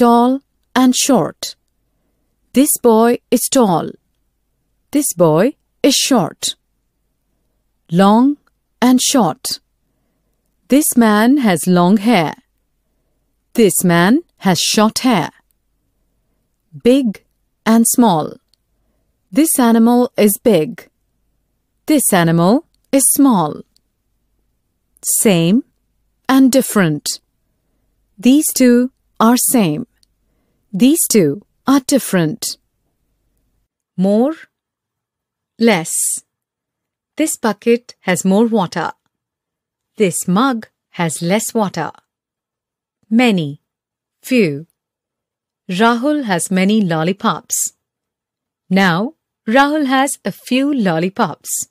tall and short. This boy is tall. This boy is short. Long and short. This man has long hair. This man has short hair. Big and small. This animal is big. This animal is small. Same and different. These two are same. These two are different. More, less. This bucket has more water. This mug has less water. Many, few. Rahul has many lollipops. Now, Rahul has a few lollipops.